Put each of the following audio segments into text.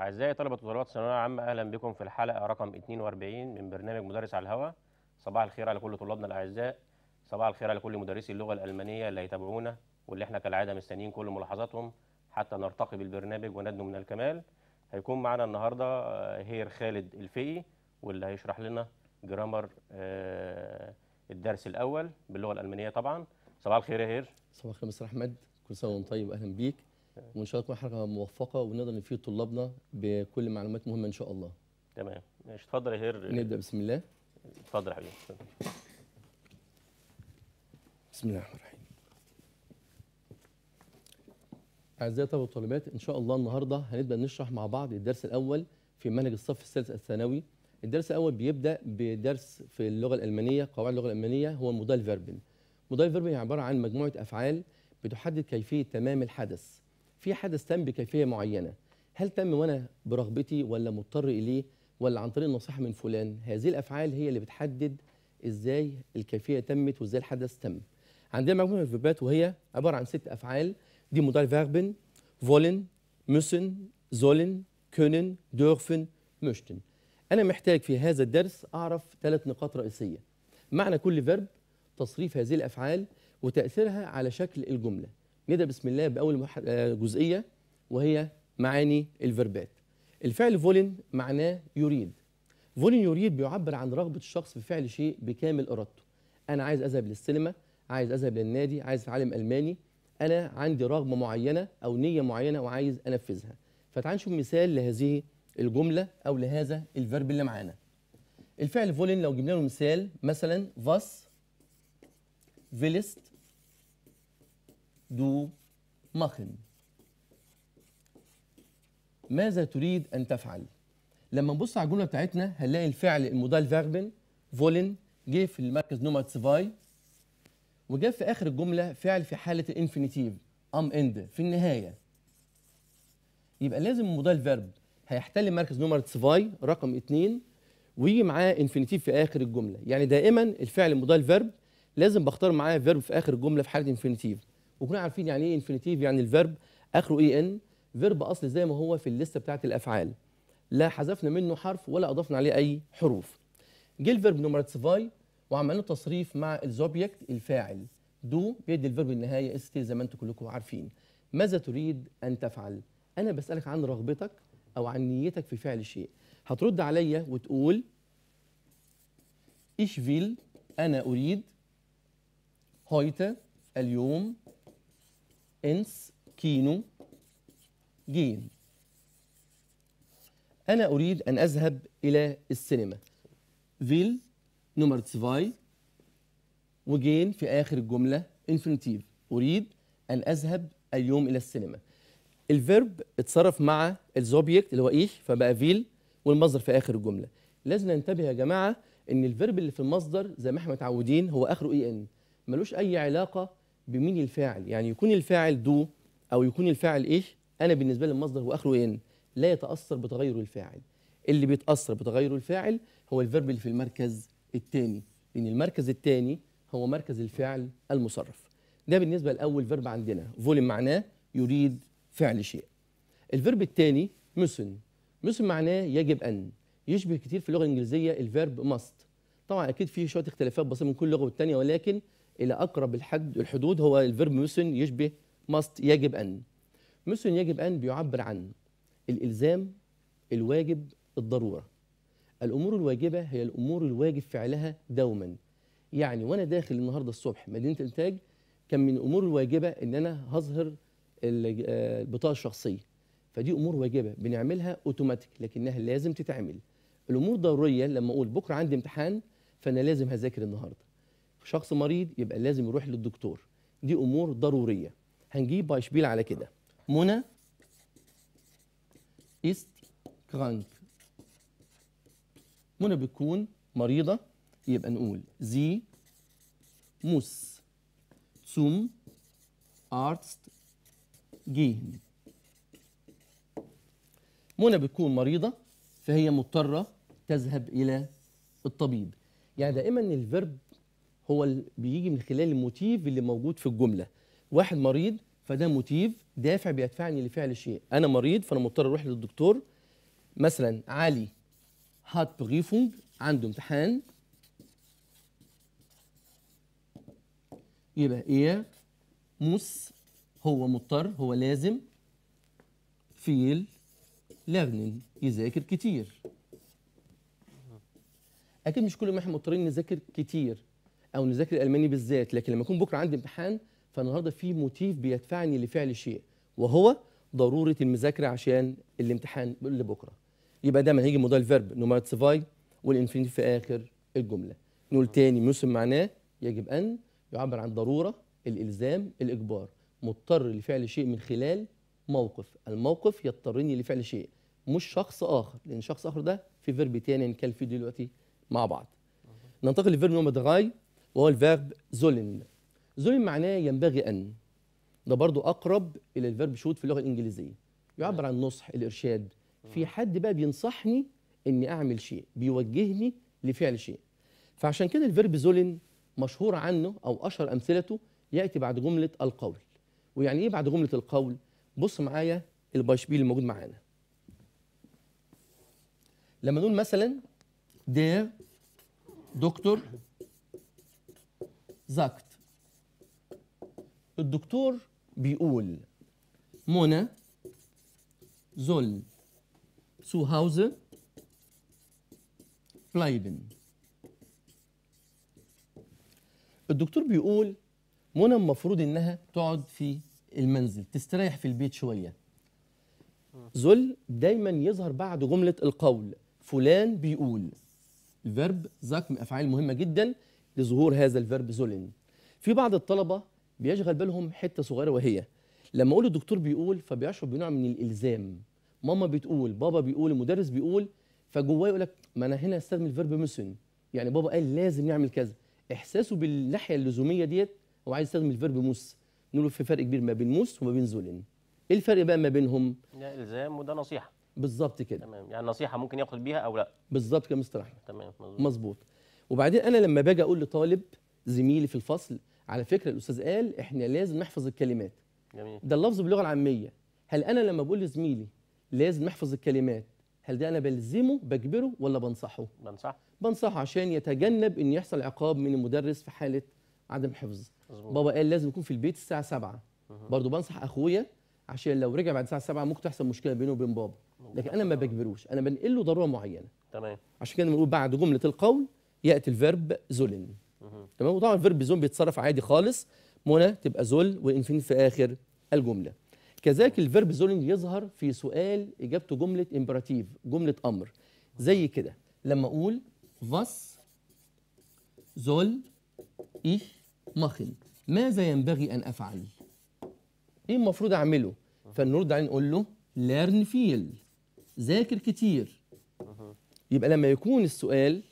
أعزائي طلبة وطلبات الثانوية العامة أهلا بكم في الحلقة رقم 42 من برنامج مدرس على الهواء صباح الخير على كل طلابنا الأعزاء صباح الخير على كل مدرسي اللغة الألمانية اللي هيتابعونا واللي احنا كالعادة مستنيين كل ملاحظاتهم حتى نرتقي بالبرنامج وندنو من الكمال هيكون معنا النهاردة آه، هير خالد الفقي واللي هيشرح لنا جرامر آه، الدرس الأول باللغة الألمانية طبعا صباح الخير يا هير صباح الخير مستر أحمد كل سنة وأنت طيب أهلا بيك وان شاء الله تكون حلقه موفقه ونقدر نفيد طلابنا بكل معلومات مهمه ان شاء الله تمام ماشي اتفضل يا هير نبدا بسم الله اتفضل يا حبيبي بسم الله الرحمن الرحيم اعزائي الطلبه والطالبات ان شاء الله النهارده هنبدا نشرح مع بعض الدرس الاول في منهج الصف الثالث الثانوي الدرس الاول بيبدا بدرس في اللغه الالمانيه قواعد اللغه الالمانيه هو مودال فيربن مودال فيربن عباره عن مجموعه افعال بتحدد كيفيه تمام الحدث في حدث تم بكيفيه معينه هل تم وانا برغبتي ولا مضطر اليه ولا عن طريق النصيحه من فلان هذه الافعال هي اللي بتحدد ازاي الكيفيه تمت وازاي الحدث تم عندنا مجموعه من الفيربات وهي عباره عن ست افعال دي مودال فيربن فولن müssen sollen können dürfen möchten انا محتاج في هذا الدرس اعرف ثلاث نقاط رئيسيه معنى كل فيرب تصريف هذه الافعال وتاثيرها على شكل الجمله نبدا بسم الله باول آه، جزئيه وهي معاني الفيربات الفعل فولن معناه يريد فولن يريد بيعبر عن رغبه الشخص في فعل شيء بكامل ارادته انا عايز اذهب للسينما عايز اذهب للنادي عايز اتعلم الماني انا عندي رغبه معينه او نيه معينه وعايز انفذها فتعال نشوف مثال لهذه الجمله او لهذا الفيرب اللي معانا الفعل فولن لو جبنا له مثال مثلا فاس فيليست دو ماخن ماذا تريد أن تفعل لما نبص على الجملة بتاعتنا هنلاقي الفعل المودال فيربن فولن جه في المركز نوماد سفاي وجاء في آخر الجملة فعل في حالة الانفينيتيف ام اند في النهاية يبقى لازم المودال فيرب هيحتل مركز نمرة سفاي رقم 2 ويجي معاه انفينيتيف في اخر الجمله يعني دائما الفعل مودال فيرب لازم بختار معاه فيرب في اخر الجمله في حاله انفينيتيف وكنا عارفين يعني ايه انفينيتيف يعني الفيرب اخره اي ان فيرب اصل زي ما هو في الليسته بتاعت الافعال لا حذفنا منه حرف ولا اضفنا عليه اي حروف جه الفيرب نومراتسيفاي وعملنا تصريف مع الزوبجكت الفاعل دو بيدي الفيرب النهايه است زي ما انتم كلكم عارفين ماذا تريد ان تفعل انا بسالك عن رغبتك او عن نيتك في فعل شيء هترد عليا وتقول ايش فيل انا اريد هويته اليوم انس كينو جين أنا أريد أن أذهب إلى السينما فيل نمر تسفاي وجين في آخر الجملة انفينيتيف أريد أن أذهب اليوم إلى السينما الفيرب اتصرف مع الزوبيكت اللي هو إيش فبقى فيل والمصدر في آخر الجملة لازم ننتبه يا جماعة إن الفيرب اللي في المصدر زي ما احنا متعودين هو آخره إي إن ملوش أي علاقة بمين الفاعل يعني يكون الفاعل دو او يكون الفاعل ايش انا بالنسبه لي المصدر واخره ان لا يتاثر بتغير الفاعل اللي بيتاثر بتغير الفاعل هو الفيرب اللي في المركز الثاني لان المركز الثاني هو مركز الفعل المصرف ده بالنسبه لاول فيرب عندنا فولم معناه يريد فعل شيء الفيرب الثاني مسن مسن معناه يجب ان يشبه كتير في اللغه الانجليزيه الفيرب ماست طبعا اكيد في شويه اختلافات بسيطه من كل لغه والثانيه ولكن الى اقرب الحد الحدود هو الفيرب مسن يشبه ماست يجب ان مسن يجب ان بيعبر عن الالزام الواجب الضروره الامور الواجبه هي الامور الواجب فعلها دوما يعني وانا داخل النهارده الصبح مدينه الانتاج كان من الامور الواجبه ان انا هظهر البطاقه آه، الشخصيه فدي امور واجبه بنعملها اوتوماتيك لكنها لازم تتعمل الامور ضروريه لما اقول بكره عندي امتحان فانا لازم هذاكر النهارده شخص مريض يبقى لازم يروح للدكتور دي امور ضروريه هنجيب بايشبيل على كده منى است كرانك منى بتكون مريضه يبقى نقول زي موس سوم ارست gehen منى بتكون مريضه فهي مضطره تذهب الى الطبيب يعني دائما الفيرب هو بيجي من خلال الموتيف اللي موجود في الجمله واحد مريض فده موتيف دافع بيدفعني لفعل شيء انا مريض فانا مضطر اروح للدكتور مثلا علي هات بريفونج عنده امتحان يبقى ايه موس هو مضطر هو لازم فيل ليرنين يذاكر كتير اكيد مش كل ما احنا مضطرين نذاكر كتير او نذاكر الالماني بالذات لكن لما اكون بكره عندي امتحان فالنهارده في موتيف بيدفعني لفعل شيء وهو ضروره المذاكره عشان الامتحان اللي بكره يبقى دايما هيجي موضوع الفيرب نومات سيفاي والانفينيتيف في اخر الجمله نقول آه. تاني موسم معناه يجب ان يعبر عن ضروره الالزام الاجبار مضطر لفعل شيء من خلال موقف الموقف يضطرني لفعل شيء مش شخص اخر لان شخص اخر ده في فيرب تاني هنتكلم فيه دلوقتي مع بعض آه. ننتقل لفيرب نومات غاي وهو الفيرب زولن زولن معناه ينبغي أن ده برضو أقرب إلى الفيرب شوت في اللغة الإنجليزية يعبر عن النصح الإرشاد في آه. حد بقى بينصحني إني أعمل شيء بيوجهني لفعل شيء فعشان كده الفيرب زولن مشهور عنه أو أشهر أمثلته يأتي بعد جملة القول ويعني إيه بعد جملة القول بص معايا البايشبيل الموجود معانا لما نقول مثلا دير دكتور زاكت الدكتور بيقول منى زول zu Hause بلايبن الدكتور بيقول منى المفروض انها تقعد في المنزل تستريح في البيت شويه. زل دايما يظهر بعد جمله القول فلان بيقول الفيرب زاك من افعال مهمه جدا لظهور هذا الفيرب زولن في بعض الطلبه بيشغل بالهم حته صغيره وهي لما اقول الدكتور بيقول فبيشعر بنوع من الالزام ماما بتقول بابا بيقول المدرس بيقول فجواه يقول لك ما انا هنا استخدم الفيرب مسن يعني بابا قال لازم نعمل كذا احساسه بالناحيه اللزوميه ديت هو عايز يستخدم الفيرب موس نقول في فرق كبير ما بين موس وما بين زولن ايه الفرق بقى ما بينهم ده الزام وده نصيحه بالظبط كده تمام يعني نصيحه ممكن ياخد بيها او لا بالظبط كده مستر احمد تمام مظبوط وبعدين انا لما باجي اقول لطالب زميلي في الفصل على فكره الاستاذ قال احنا لازم نحفظ الكلمات جميل. ده اللفظ باللغه العاميه هل انا لما بقول لزميلي لازم نحفظ الكلمات هل ده انا بلزمه بجبره ولا بنصحه بنصحه بنصحه عشان يتجنب ان يحصل عقاب من المدرس في حاله عدم حفظ مزبوط. بابا قال لازم يكون في البيت الساعه 7 برضه بنصح اخويا عشان لو رجع بعد الساعه 7 ممكن تحصل مشكله بينه وبين بابا لكن انا ما بجبروش انا بنقل له ضروره معينه تمام عشان كده بنقول بعد جمله القول ياتي الفيرب زولن تمام وطبعا الفيرب زون بيتصرف عادي خالص منى تبقى زول والانفينيت في اخر الجمله كذلك الفيرب زولن يظهر في سؤال اجابته جمله امبراتيف جمله امر زي كده لما اقول فاس زول ich مخن ماذا ينبغي ان افعل ايه المفروض اعمله فنرد عليه نقول له ليرن فيل ذاكر كتير يبقى لما يكون السؤال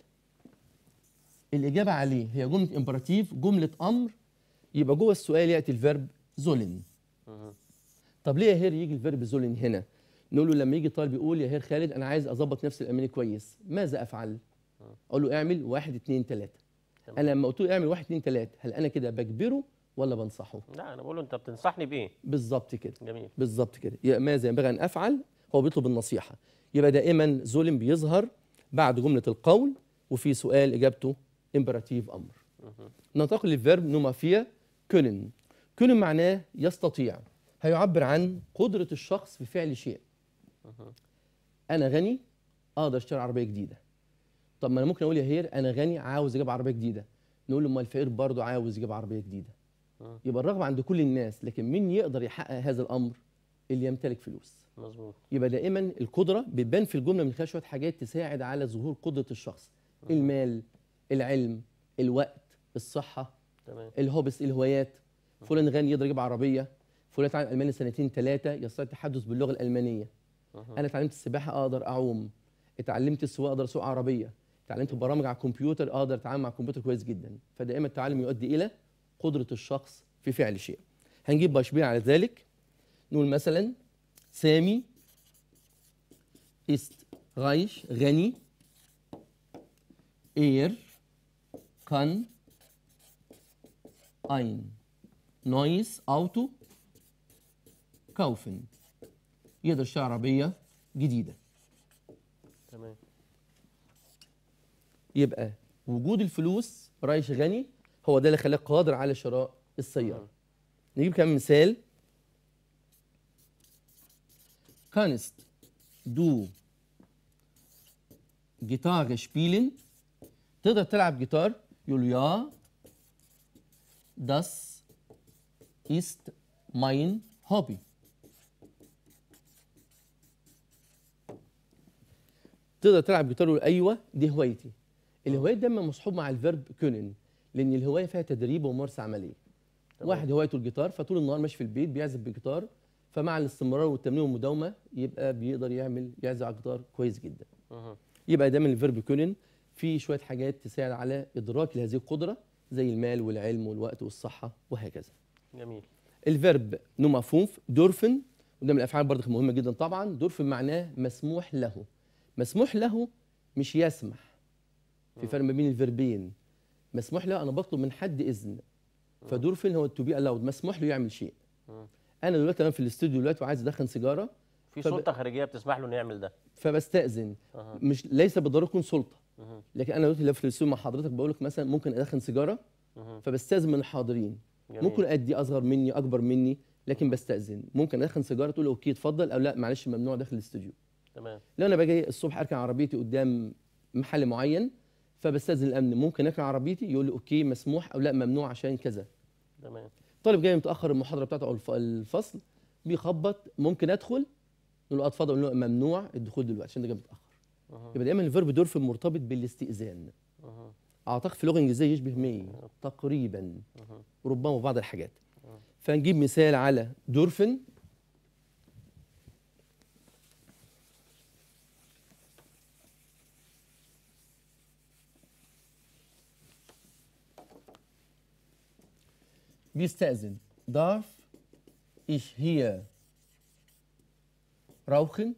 الاجابه عليه هي جمله امبراتيف جمله امر يبقى جوه السؤال ياتي الفيرب زولن طب ليه يا هير يجي الفيرب زولن هنا نقول له لما يجي طالب يقول يا هير خالد انا عايز اظبط نفسي الالماني كويس ماذا افعل اقول له اعمل واحد 2 3 انا لما قلت له اعمل واحد اتنين تلاتة هل انا كده بجبره ولا بنصحه لا انا بقول له انت بتنصحني بايه بالظبط كده جميل بالظبط كده ماذا ينبغي ان افعل هو بيطلب النصيحه يبقى دائما زولم بيظهر بعد جمله القول وفي سؤال اجابته امبراتيف امر ننتقل للفيرب نومافيا كونن كونن معناه يستطيع هيعبر عن قدره الشخص في فعل شيء انا غني اقدر اشتري عربيه جديده طب ما انا ممكن اقول يا هير انا غني عاوز اجيب عربيه جديده نقول له امال الفقير برضه عاوز يجيب عربيه جديده يبقى الرغبه عند كل الناس لكن مين يقدر يحقق هذا الامر اللي يمتلك فلوس مظبوط يبقى دائما القدره بتبان في الجمله من خلال شويه حاجات تساعد على ظهور قدره الشخص المال العلم الوقت الصحه تمام الهوبس الهوايات فلان غني يقدر يجيب عربيه فلان اتعلم الماني سنتين ثلاثه يستطيع التحدث باللغه الالمانيه انا اتعلمت السباحه اقدر اعوم اتعلمت السواقه اقدر اسوق عربيه اتعلمت برامج على الكمبيوتر اقدر اتعامل مع الكمبيوتر كويس جدا فدائما التعلم يؤدي الى قدره الشخص في فعل شيء هنجيب باشبير على ذلك نقول مثلا سامي ist reich غني اير كان اين نويس اوتو كوفن يقدر يشتري عربية جديدة تمام يبقى وجود الفلوس رايش غني هو ده اللي خلاه قادر على شراء السيارة آه. نجيب كم مثال كانست دو جيتار spielen تقدر تلعب جيتار يوليا داس das ist mein Hobby. تقدر تلعب جيتار وتقول ايوه دي هوايتي الهوايه دايما مصحوب مع الفيرب كونن لان الهوايه فيها تدريب وممارسه عمليه طبعا. واحد هوايته الجيتار فطول النهار ماشي في البيت بيعزف بالجيتار فمع الاستمرار والتمرين والمداومه يبقى بيقدر يعمل يعزف على الجيتار كويس جدا أه. يبقى دايما الفيرب كونن في شويه حاجات تساعد على ادراك لهذه القدره زي المال والعلم والوقت والصحه وهكذا جميل الفيرب نومافونف فونف دورفن وده من الافعال برضه مهمه جدا طبعا دورفن معناه مسموح له مسموح له مش يسمح في فرق ما بين الفيربين مسموح له انا بطلب من حد اذن فدورفن هو تو بي الاود مسموح له يعمل شيء انا دلوقتي انا في الاستوديو دلوقتي وعايز ادخن سيجاره في فب... سلطه خارجيه بتسمح له انه يعمل ده فبستاذن مش ليس بالضروره يكون سلطه لكن انا دلوقتي لو في السوق مع حضرتك بقول لك مثلا ممكن ادخن سيجاره فبستاذن من الحاضرين جميل. ممكن ادي اصغر مني اكبر مني لكن بستاذن ممكن ادخن سيجاره تقول اوكي اتفضل او لا معلش ممنوع داخل الاستوديو تمام لو انا باجي الصبح اركن عربيتي قدام محل معين فبستاذن الامن ممكن اركن عربيتي يقول لي اوكي مسموح او لا ممنوع عشان كذا تمام طالب جاي متاخر المحاضره بتاعته او الفصل بيخبط ممكن ادخل نقول له اتفضل نقول له ممنوع الدخول دلوقتي عشان ده جاي متاخر يبقى دايما الفيرب دورف مرتبط بالاستئذان اعتقد في اللغه الانجليزيه يشبه مي تقريبا ربما بعض الحاجات فنجيب مثال على دورفن بيستأذن darf ich hier rauchen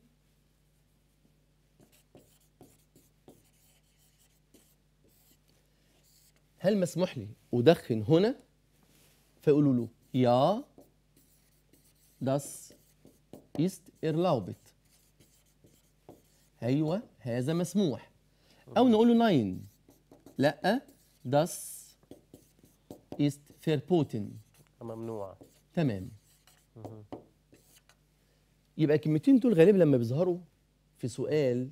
هل مسموح لي أدخن هنا فيقولوا له يا داس إيست إرلاوبت أيوة هذا مسموح أو نقول له ناين لا داس إيست فيربوتن ممنوع تمام يبقى الكلمتين دول غالبا لما بيظهروا في سؤال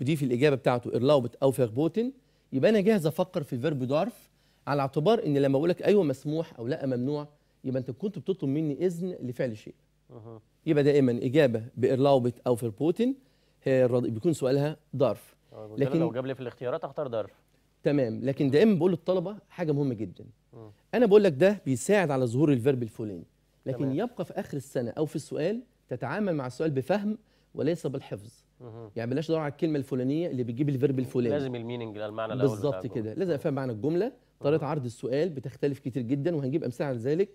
ودي في الإجابة بتاعته إرلاوبت أو فيربوتن يبقى انا جاهز افكر في الفيرب دارف على اعتبار ان لما بقول لك ايوه مسموح او لا ممنوع يبقى انت كنت بتطلب مني اذن لفعل شيء يبقى دائما اجابه بإرلاوبت او الرد... بيكون سؤالها دارف لكن لو جاب لي في الاختيارات اختار دارف تمام لكن دائما بقول للطلبه حاجه مهمه جدا انا بقول لك ده بيساعد على ظهور الفيرب الفلاني لكن تمام. يبقى في اخر السنه او في السؤال تتعامل مع السؤال بفهم وليس بالحفظ يعني بلاش ندور على الكلمه الفلانيه اللي بتجيب الفيرب الفلاني لازم الميننج المعنى الاول بالظبط كده لازم افهم معنى الجمله طريقه عرض السؤال بتختلف كتير جدا وهنجيب امثله على ذلك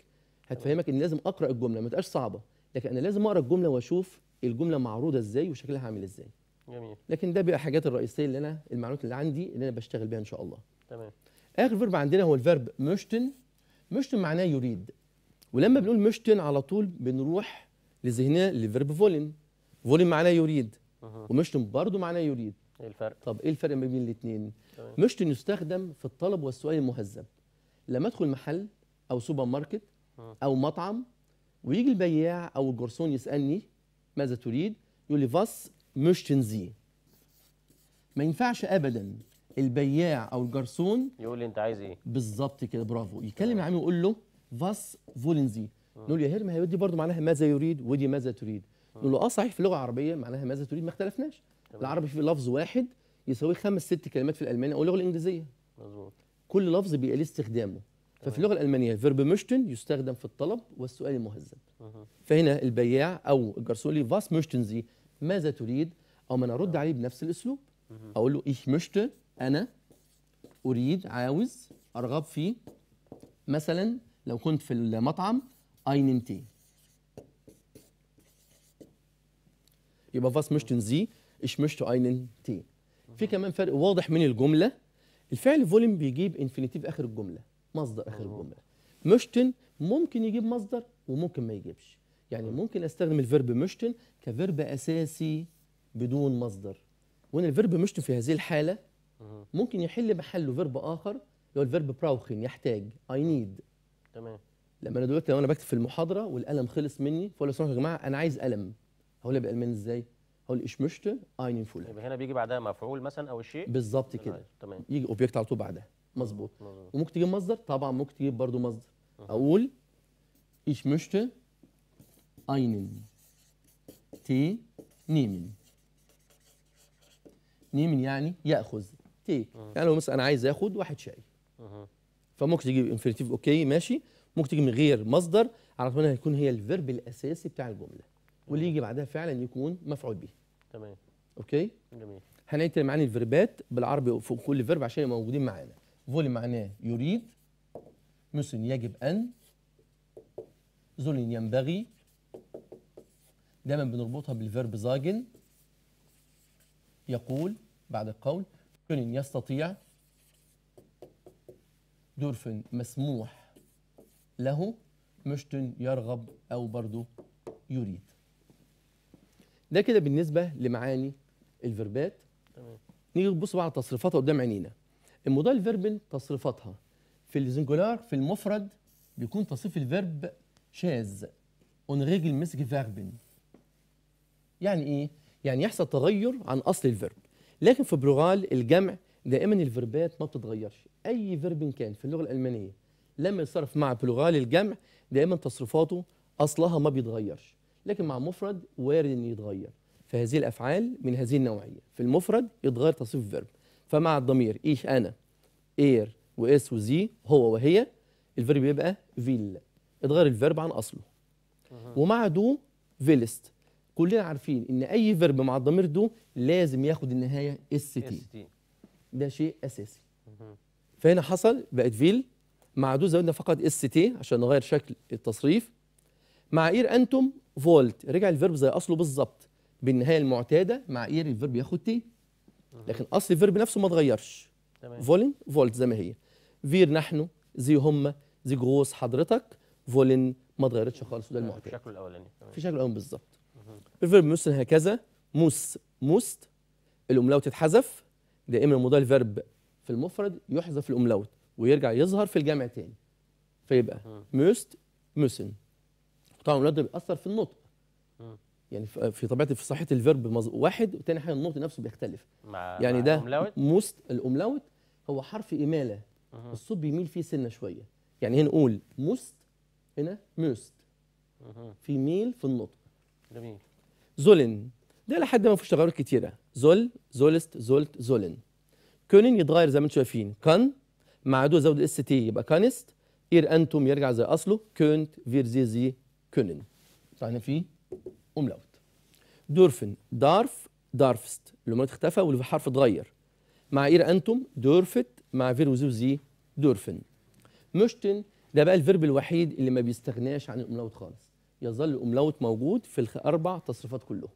هتفهمك ان لازم اقرا الجمله ما تبقاش صعبه لكن انا لازم اقرا الجمله واشوف الجمله معروضه ازاي وشكلها عامل ازاي جميل لكن ده بيبقى الحاجات الرئيسيه اللي انا المعلومات اللي عندي اللي انا بشتغل بيها ان شاء الله تمام اخر فيرب عندنا هو الفيرب مشتن مشتن معناه يريد ولما بنقول مشتن على طول بنروح لذهننا للفيرب فولن فولن معناه يريد ومشتون برضه معناه يريد ايه الفرق طب ايه الفرق ما بين الاثنين مشتون يستخدم في الطلب والسؤال المهذب لما ادخل محل او سوبر ماركت او مطعم ويجي البياع او الجرسون يسالني ماذا تريد يقول لي فاس مشتن زي ما ينفعش ابدا البياع او الجرسون يقول لي انت عايز ايه بالظبط كده برافو يكلم العميل ويقول له فاس فولنزي نقول يا هيرم هيودي دي برضه معناها ماذا يريد ودي ماذا تريد نقول له اه صحيح في اللغه العربيه معناها ماذا تريد ما اختلفناش العربي فيه لفظ واحد يساوي خمس ست كلمات في الالماني او اللغه الانجليزيه مظبوط كل لفظ بيبقى ليه استخدامه ففي اللغه الالمانيه فيرب مشتن يستخدم في الطلب والسؤال المهذب فهنا البياع او الجرسون لي فاس مشتن زي ماذا تريد او ما انا ارد عليه بنفس الاسلوب اقول له ايش مشت انا اريد عاوز ارغب في مثلا لو كنت في المطعم einen تي يبقى فاس مشتن زي ich möchte einen Tee في كمان فرق واضح من الجملة الفعل فوليم بيجيب انفينيتيف آخر الجملة مصدر آخر الجملة مشتن ممكن يجيب مصدر وممكن ما يجيبش يعني ممكن استخدم الفيرب مشتن كفيرب اساسي بدون مصدر وان الفيرب مشتن في هذه الحاله ممكن يحل محله فيرب اخر اللي هو الفيرب براوخن يحتاج اي نيد تمام لما انا دلوقتي لو انا بكتب في المحاضره والقلم خلص مني فاقول لو سمحتوا يا جماعه انا عايز قلم هقولها بالالماني ازاي هقول ايش مشت einen فلان يبقى هنا بيجي بعدها مفعول مثلا او الشيء بالظبط كده طيب، تمام يجي اوبجكت على طول بعدها مظبوط وممكن تجيب مصدر طبعا ممكن تجيب برضه مصدر اقول ايش مشت einen تي نيمن نيمن يعني ياخذ تيك يعني لو مثلا انا عايز اخد واحد شاي فممكن تجيب انفيرتيف اوكي ماشي ممكن تجيب من غير مصدر على طول هيكون هي الفيرب الاساسي بتاع الجمله واللي يجي بعدها فعلا يكون مفعول به تمام اوكي جميل هنعتبر معاني الفيربات بالعربي في كل فيرب عشان يبقوا موجودين معانا فولي معناه يريد مسن يجب ان زولين ينبغي دايما بنربطها بالفيرب زاجن يقول بعد القول كونين يستطيع دورفن مسموح له مشتن يرغب او برضه يريد ده كده بالنسبه لمعاني الفيربات تمام نيجي نبص بقى على تصريفاتها قدام عينينا المودال فيربل تصريفاتها في الزنجولار في المفرد بيكون تصريف الفيرب شاذ اون ريجل مسك فيربن يعني ايه يعني يحصل تغير عن اصل الفيرب لكن في بلورال الجمع دائما الفيربات ما بتتغيرش اي فيرب كان في اللغه الالمانيه لما يصرف مع بلورال الجمع دائما تصريفاته اصلها ما بيتغيرش لكن مع مفرد وارد انه يتغير فهذه الافعال من هذه النوعيه في المفرد يتغير تصريف فيرب فمع الضمير ايش انا اير واس وزي هو وهي الفيرب يبقى فيل اتغير الفيرب عن اصله ومع دو فيلست كلنا عارفين ان اي فيرب مع الضمير دو لازم ياخد النهايه اس تي ده شيء اساسي فهنا حصل بقت فيل مع دو زودنا فقط اس تي عشان نغير شكل التصريف مع اير انتم فولت رجع الفيرب زي اصله بالظبط بالنهايه المعتاده مع اير الفيرب ياخد تي لكن اصل الفيرب نفسه ما اتغيرش فولن فولت زي ما هي فير نحن زي هم زي جوز حضرتك فولن ما اتغيرتش خالص ده المعتاد في شكله الاولاني في شكله الاولاني بالظبط الفيرب موسن هكذا موس موست الاملاوت تتحذف دائما موضوع الفيرب في المفرد يحذف الاملاوت ويرجع يظهر في الجمع تاني فيبقى موست موسن طبعا الولاد ده بيأثر في النطق يعني في طبيعه في صحه الفيرب واحد وتاني حاجه النطق نفسه بيختلف مع يعني مع ده موست الاملاوت هو حرف اماله الصوت بيميل فيه سنه شويه يعني هنا نقول موست هنا موست في ميل في النطق جميل زولن ده لحد ما فيش تغيرات كتيره زول زولست زولت زولن كونين يتغير زي ما انتم شايفين كان مع دو زود الاس تي يبقى كانست اير انتم يرجع زي اصله كونت فير زي زي كونن طلعنا فيه املاوت دورفن دارف دارفست اللومات اختفى والحرف اتغير مع اير انتم دورفت مع فيرو زوزي دورفن مشتن ده بقى الفيرب الوحيد اللي ما بيستغناش عن الاملاوت خالص يظل الاملاوت موجود في الاربع تصريفات كلهم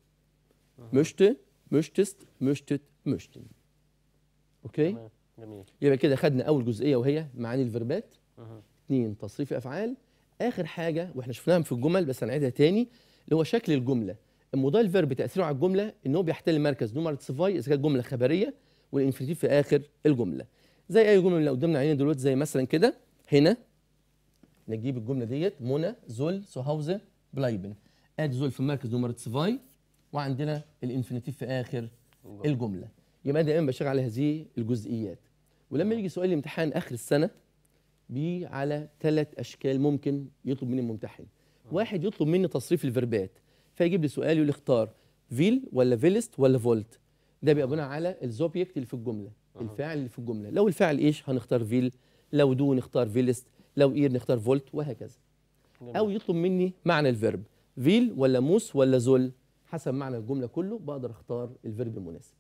مشت مشتست مشتت مشتن اوكي جميل يبقى كده خدنا اول جزئيه وهي معاني الفيربات اثنين تصريف افعال اخر حاجه واحنا شفناها في الجمل بس هنعيدها تاني اللي هو شكل الجمله المودال فيرب تاثيره على الجمله ان هو بيحتل مركز نومرتسيفاي اذا كانت جمله خبريه والانفينيتيف في اخر الجمله زي اي جمله اللي قدامنا عينينا دلوقتي زي مثلا كده هنا نجيب الجمله ديت منى زول سوهاوزه بلايبن اد زول في مركز نومرتسيفاي وعندنا الانفينيتيف في اخر الجمله يبقى دائما بشتغل على هذه الجزئيات ولما نعم. يجي سؤال الامتحان اخر السنه بيه على ثلاث اشكال ممكن يطلب مني الممتحن واحد يطلب مني تصريف الفيربات فيجيب لي سؤال يقول اختار فيل ولا فيلست ولا فولت ده بيبقى بناء على الزوبيكت اللي في الجمله الفاعل اللي في الجمله لو الفاعل ايش هنختار فيل لو دو نختار فيلست لو اير نختار فولت وهكذا او يطلب مني معنى الفيرب فيل ولا موس ولا زول حسب معنى الجمله كله بقدر اختار الفيرب المناسب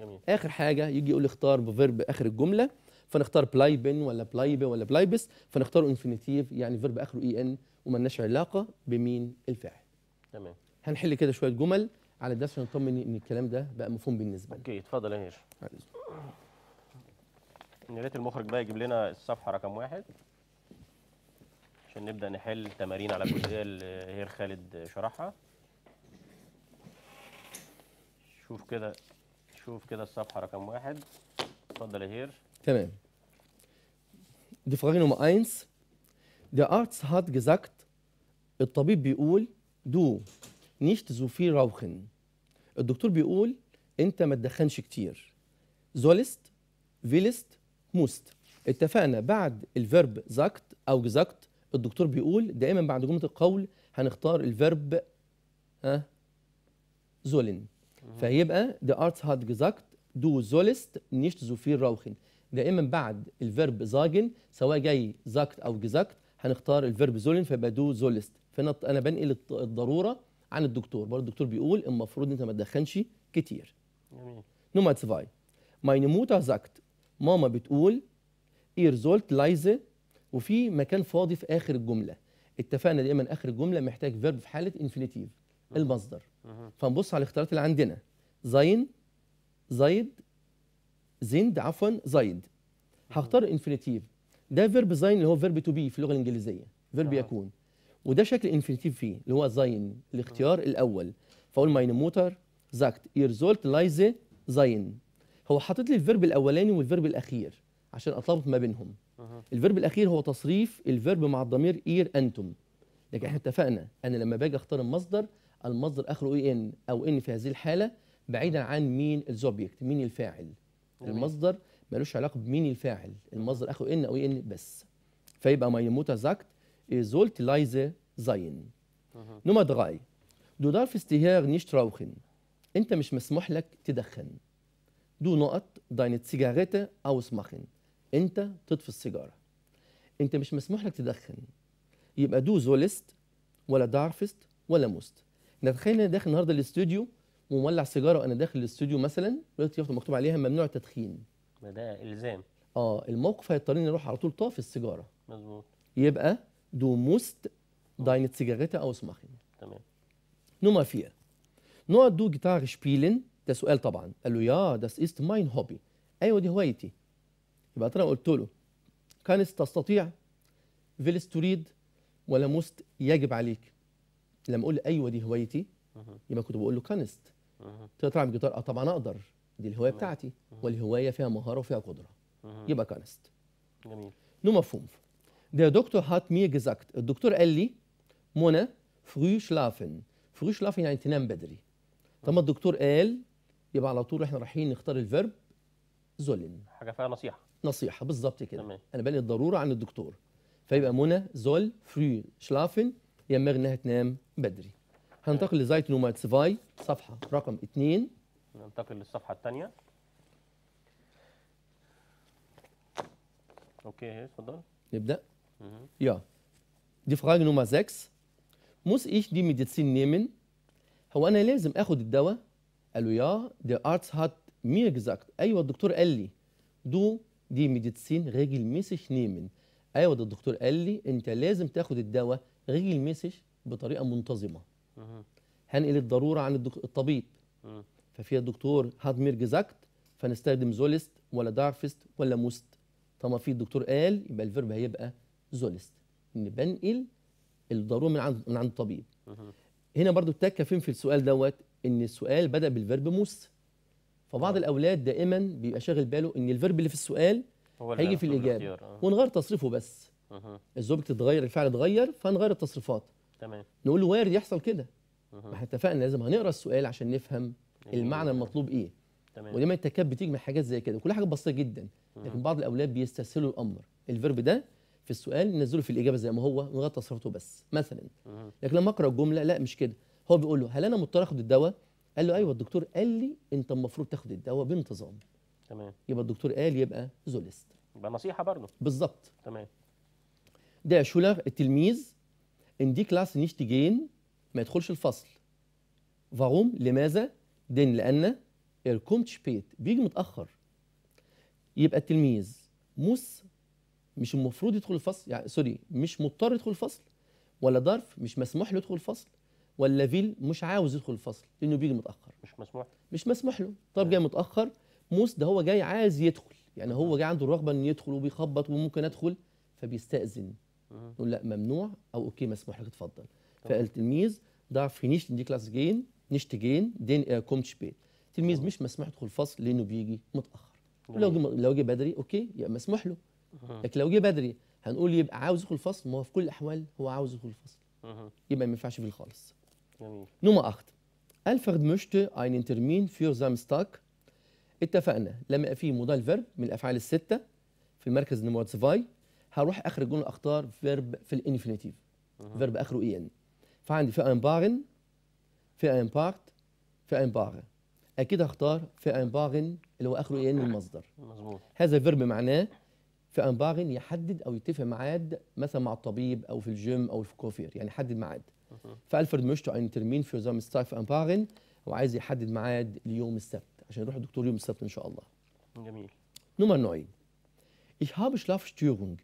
جميل. اخر حاجه يجي يقول لي اختار بفيرب اخر الجمله فنختار بلايبن ولا بلايبه ولا بلايبس فنختار انفينيتيف يعني فيرب اخره اي ان وما لناش علاقه بمين الفاعل تمام هنحل كده شويه جمل على الدرس عشان نطمن ان الكلام ده بقى مفهوم بالنسبه لنا اوكي اتفضل يا هير يا ريت المخرج بقى يجيب لنا الصفحه رقم واحد عشان نبدا نحل تمارين على الجزئيه اللي هير خالد شرحها شوف كده شوف كده الصفحه رقم واحد اتفضل يا هير تمام دي Frage Nummer 1 Der Arzt hat gesagt, الطبيب بيقول دو نيشت زو في روخن الدكتور بيقول انت ما تدخنش كتير. زولست فيلست موست اتفقنا بعد الفيرب زاكت او جزاكت الدكتور بيقول دائما بعد جمله القول هنختار الفيرب ها زولن فهيبقى the arts hat gesagt دو زولست نيشت زو في روخن دائما بعد الفيرب زاجن سواء جاي زاكت او جزاكت هنختار الفيرب زولن فيبقى دو زولست فانا انا بنقل الضروره عن الدكتور برضه الدكتور بيقول المفروض انت ما تدخنش كتير جميل نومات سفاي ماينه موتا زاكت ماما بتقول اير زولت لايزه وفي مكان فاضي في اخر الجمله اتفقنا دايما اخر الجمله محتاج فيرب في حاله انفينيتيف المصدر فنبص على الاختيارات اللي عندنا زين زايد زند عفوا زايد هختار انفينيتيف ده فيرب زاين اللي هو فيرب تو بي في اللغه الانجليزيه فيرب آه. يكون وده شكل انفينيتيف فيه اللي هو زاين الاختيار الاول فاقول ماين موتر زاكت يرزولت لايزه زاين هو حاطط لي الفيرب الاولاني والفيرب الاخير عشان اطلبط ما بينهم الفيرب الاخير هو تصريف الفيرب مع الضمير اير انتم لكن احنا اتفقنا انا لما باجي اختار المصدر المصدر اخره اي e ان او ان في هذه الحاله بعيدا عن مين الزوبيكت مين الفاعل المصدر ملوش علاقه بمين الفاعل المصدر اخره ان او ان بس فيبقى ماي موتا زاكت ihr sollt leise sein Nummer 3 دارف استهير نيش تراوخن انت مش مسموح لك تدخن دو نقط سيجاريتا او سماخن انت تطفي السيجاره انت مش مسموح لك تدخن يبقى دو زولست ولا دارفست ولا موست نتخيل ان داخل النهارده الاستوديو ومولع سيجاره وانا داخل الاستوديو مثلا دلوقتي يافطه مكتوب عليها ممنوع التدخين ما ده الزام اه الموقف هيضطرني اروح على طول طافي السيجاره مظبوط يبقى دو موست داينت سيجاريتا او سماخن تمام نوما فيها نوع دو جيتار شبيلن ده سؤال طبعا قال له يا داس ايست ماين هوبي ايوه دي هوايتي يبقى ترى قلت له كان تستطيع فيلس تريد ولا موست يجب عليك لما اقول ايوه دي هوايتي يبقى كنت بقول له كانست تقدر تلعب جيتار اه طبعا اقدر دي الهوايه بتاعتي والهوايه فيها مهاره وفيها قدره يبقى كانست جميل نو مفهوم ده دكتور هات مي جزاكت الدكتور قال لي منى فري شلافن فري شلافن يعني تنام بدري طب ما الدكتور قال يبقى على طول احنا رايحين نختار الفيرب زولن حاجه فيها نصيحه نصيحه بالظبط كده انا بالي الضروره عن الدكتور فيبقى منى زول فري شلافن ينبغي انها تنام بدري هنتقل لزايت سفاي صفحه رقم 2 ننتقل للصفحه الثانيه اوكي اهي اتفضل نبدا يا دي فراغ نوما 6 موس ايش دي ميديسين نيمن هو انا لازم اخد الدواء قال له يا دي ارتس هات مي اكزاكت ايوه الدكتور قال لي دو دي ميديسين ريجل ميسش نيمن ايوه ده الدكتور قال لي انت لازم تاخد الدواء ميسش بطريقه منتظمه هنقل الضروره عن الطبيب ففيها الدكتور هاد مير جزاكت فنستخدم زولست ولا دارفست ولا موست طالما في الدكتور قال يبقى الفيرب هيبقى زولست ان بنقل الضروره من عند من عند الطبيب هنا برضو التكه فين في السؤال دوت ان السؤال بدا بالفيرب موست فبعض نعم. الاولاد دائما بيبقى شاغل باله ان الفيرب اللي في السؤال هيجي في الاجابه آه. ونغير تصريفه بس الزوج تتغير الفعل اتغير فنغير التصريفات تمام نقول له وارد يحصل كده ما احنا اتفقنا لازم هنقرا السؤال عشان نفهم أيوة، المعنى أيوة. المطلوب ايه تمام ودايما التكات بتيجي من حاجات زي كده كل حاجه بسيطه جدا لكن بعض الاولاد بيستسهلوا الامر الفيرب ده في السؤال ننزله في الاجابه زي ما هو من غير تصرفاته بس مثلا لكن لما اقرا الجمله لا مش كده هو بيقول له هل انا مضطر اخد الدواء قال له ايوه الدكتور قال لي انت المفروض تاخد الدواء بانتظام تمام يبقى الدكتور قال يبقى زوليست يبقى نصيحه برضه بالظبط تمام ده شولر التلميذ ان دي كلاس نيشت جين ما يدخلش الفصل فاروم لماذا دين لأن er kommt بيجي متأخر يبقى التلميذ موس مش المفروض يدخل الفصل يعني سوري مش مضطر يدخل الفصل ولا ظرف مش مسموح له يدخل الفصل ولا فيل مش عاوز يدخل الفصل لانه بيجي متاخر مش مسموح مش مسموح له طب جاي متاخر موس ده هو جاي عايز يدخل يعني هو جاي عنده الرغبه انه يدخل وبيخبط وممكن ادخل فبيستاذن نقول لا ممنوع او اوكي مسموح لك تفضل فالتلميذ ضعف في نيشت دي كلاس جين نيشت جين دين آه، كومتش بي التلميذ مش مسموح يدخل الفصل لانه بيجي متاخر. لو جه لو جه بدري اوكي يبقى مسموح له. لكن لو جه بدري هنقول يبقى عاوز يدخل الفصل ما هو في كل الاحوال هو عاوز يدخل الفصل. يبقى ما ينفعش فيه خالص. نمرة 8 الفرد اين einen فيور زام ستاك اتفقنا لما في مضارع الفيرب من الافعال السته في المركز نمرة 2 هروح اخر الجمله اختار فيرب في الانفينيتيف فيرب اخره اي ان فعندي في ان باغن في ان بارت في ان باغ اكيد هختار في ان باغن اللي هو اخره اي ان المصدر مظبوط هذا الفيرب معناه في ان باغن يحدد او يتفق ميعاد مثلا مع الطبيب او في الجيم او في كوفير يعني يحدد ميعاد فالفرد مشتو عن ترمين في زام ستايف ان باغن وعايز يحدد ميعاد ليوم السبت عشان يروح الدكتور يوم السبت ان شاء الله جميل نمر نوعين Ich habe Schlafstörung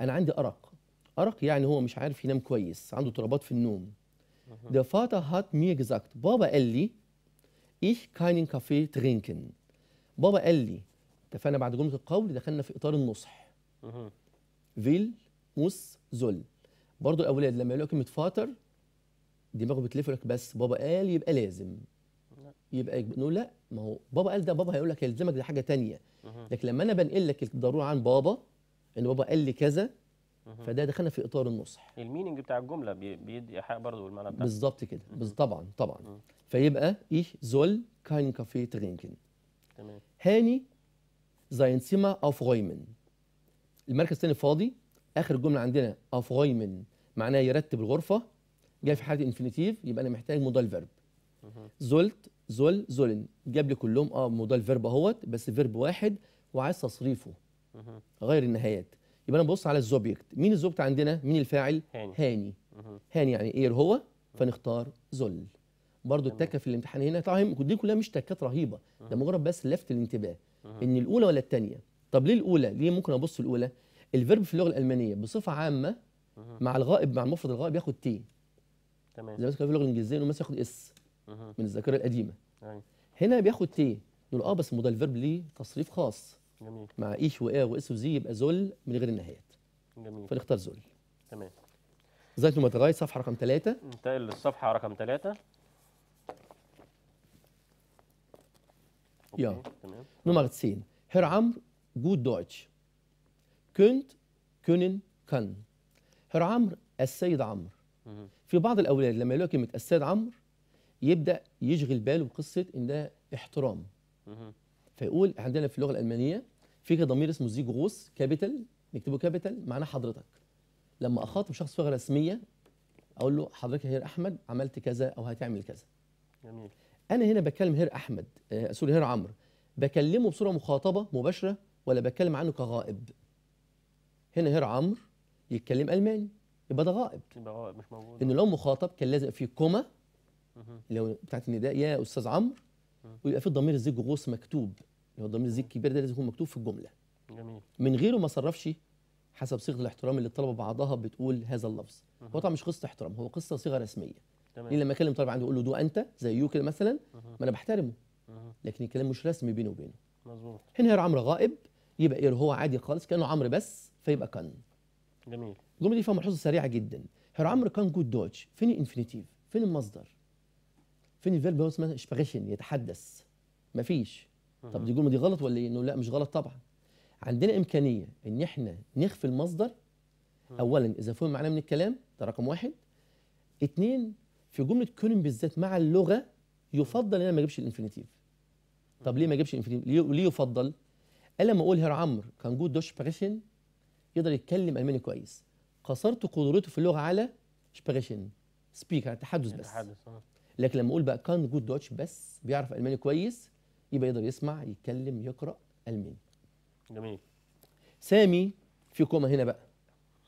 انا عندي ارق ارق يعني هو مش عارف ينام كويس عنده اضطرابات في النوم هات مي جزاكت بابا gesagt, لي ايش ich keinen Kaffee trinken. قال لي اتفقنا بعد جملة القول دخلنا في إطار النصح. فيل موس زول برضه الأولاد لما يقولوا كلمة فاتر دماغه بتلف لك بس بابا قال يبقى لازم. يبقى نقول لا ما هو بابا قال ده بابا هيقول لك هيلزمك ده حاجة تانية. لكن لما أنا بنقل لك الضرورة عن بابا ان بابا قال لي كذا فده دخلنا في اطار النصح الميننج بتاع الجمله بيدي احياء برضه بالمعنى بتاعها بالظبط كده طبعا طبعا فيبقى ايش زول كاين كافي ترينكن تمام هاني سيما اوف aufräumen المركز الثاني فاضي اخر جمله عندنا aufräumen معناها يرتب الغرفه جاي في حاله انفينيتيف يبقى انا محتاج مودال فيرب زولت زول زولن جاب لي كلهم اه مودال فيرب اهوت بس فيرب واحد وعايز تصريفه غير النهايات يبقى انا ببص على الزوبيكت مين الزوبيكت عندنا مين الفاعل هاني هاني, هاني يعني ايه هو فنختار ذل برضو التكه في الامتحان هنا طبعا دي كلها مش تكات رهيبه ده مجرد بس لفت الانتباه ان الاولى ولا الثانيه طب ليه الاولى ليه ممكن ابص الاولى الفيرب في اللغه الالمانيه بصفه عامه مع الغائب مع المفرد الغائب ياخد تي تمام زي مثلا في اللغه الانجليزيه انه مثلا ياخد اس من الذاكره القديمه أيوة. هنا بياخد تي نقول اه بس ما ده الفيرب ليه تصريف خاص جميل مع ايش وايه واس وزي يبقى ذل من غير النهايات جميل فنختار ذل تمام ذات المتغير صفحه رقم ثلاثه. ننتقل للصفحه رقم 3 تمام نمرة 10. هير عمرو جود دويتش كنت كنن كان هير عمرو السيد عمرو. في بعض الاولاد لما يلاقي كلمه السيد عمرو يبدا يشغل باله بقصه ان ده احترام. فيقول عندنا في اللغه الالمانيه في ضمير اسمه زي جروس كابيتال نكتبه كابيتال معناه حضرتك لما اخاطب شخص في رسميه اقول له حضرتك هير احمد عملت كذا او هتعمل كذا جميل انا هنا بكلم هير احمد آه، سوري هير عمرو بكلمه بصوره مخاطبه مباشره ولا بتكلم عنه كغائب هنا هير عمرو يتكلم الماني يبقى ده غائب يبقى غائب مش موجود انه لو مخاطب كان لازم في كوما لو بتاعت النداء يا استاذ عمرو ويبقى في ضمير الزيج غوص مكتوب اللي هو ضمير الزيج الكبير ده لازم يكون مكتوب في الجمله جميل من غيره ما صرفش حسب صيغه الاحترام اللي الطلبه بعضها بتقول هذا اللفظ هو طبعا مش قصه احترام هو قصه صيغه رسميه تمام يعني لما اكلم طالب عندي اقول له دو انت زي يو كده مثلا ما انا بحترمه لكن الكلام مش رسمي بيني وبينه مظبوط هنا هير عمرو غائب يبقى اير هو عادي خالص كانه عمرو بس فيبقى كان جميل الجمله دي فيها ملحوظه سريعه جدا هير عمرو كان جود دوتش فين الانفينيتيف فين المصدر فين الفيرب هو اسمه اكسبريشن يتحدث مفيش طب دي جمله دي غلط ولا ايه؟ لا مش غلط طبعا عندنا امكانيه ان احنا نخفي المصدر اولا اذا فهم معناه من الكلام ده رقم واحد اثنين في جمله كونن بالذات مع اللغه يفضل ان انا ما اجيبش الانفينيتيف طب ليه ما اجيبش الانفينيتيف ليه, ليه يفضل قال لما اقول هير عمرو كان جود دوش بريشن يقدر يتكلم الماني كويس قصرت قدرته في اللغه على سبيشن سبيكر تحدث بس تحدث أه. لكن لما اقول بقى كان جود دوتش بس بيعرف الماني كويس يبقى يقدر يسمع يتكلم يقرا الماني جميل سامي في كومه هنا بقى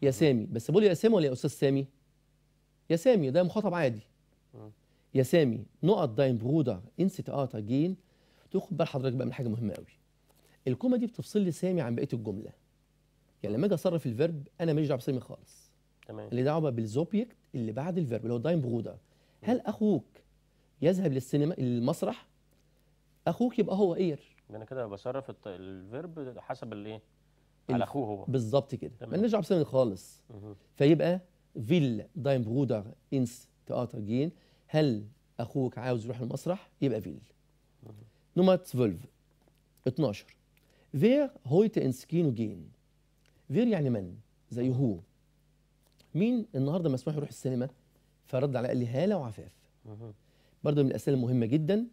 يا سامي بس بقول يا سامي ولا يا استاذ سامي يا سامي ده مخاطب عادي يا سامي نقط داين برودر انسي تقاطع جين تاخد بال حضرتك بقى من حاجه مهمه قوي الكومه دي بتفصل لي سامي عن بقيه الجمله يعني لما اجي اصرف الفيرب انا ماليش دعوه بسامي خالص تمام اللي دعوه بالزوبيكت اللي بعد الفيرب اللي هو داين برودر هل اخوك يذهب للسينما للمسرح اخوك يبقى هو اير انا كده بصرف الفيرب حسب الايه على اخوه هو بالظبط كده مالناش دعوه بسينما خالص فيبقى فيل داين برودر انس تياتر جين هل اخوك عاوز يروح المسرح يبقى فيل نمرة 12 12 فير هويت انسكينو جين فير يعني من زي هو مين النهارده مسموح يروح السينما فرد عليا قال لي هاله وعفاف برضه من الاسئله المهمه جدا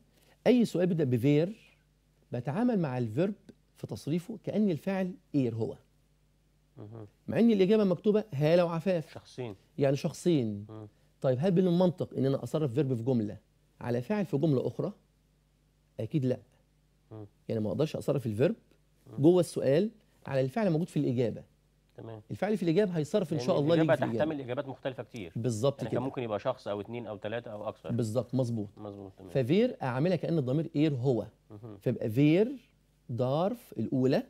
اي سؤال بيبدا بفير بتعامل مع الفيرب في تصريفه كان الفاعل اير er هو مع ان الاجابه مكتوبه هاله وعفاف شخصين يعني شخصين طيب هل من المنطق ان انا اصرف فيرب في جمله على فاعل في جمله اخرى اكيد لا يعني ما اقدرش اصرف الفيرب جوه السؤال على الفعل موجود في الاجابه تمام الفعل في الايجاب هيصرف ان شاء الله الاجابه تحتمل اجابات مختلفه كتير بالظبط يعني كده ممكن يبقى شخص او اثنين او ثلاثه او اكثر بالظبط مظبوط مظبوط تمام ففير اعملها كان الضمير اير هو فيبقى فير دارف الاولى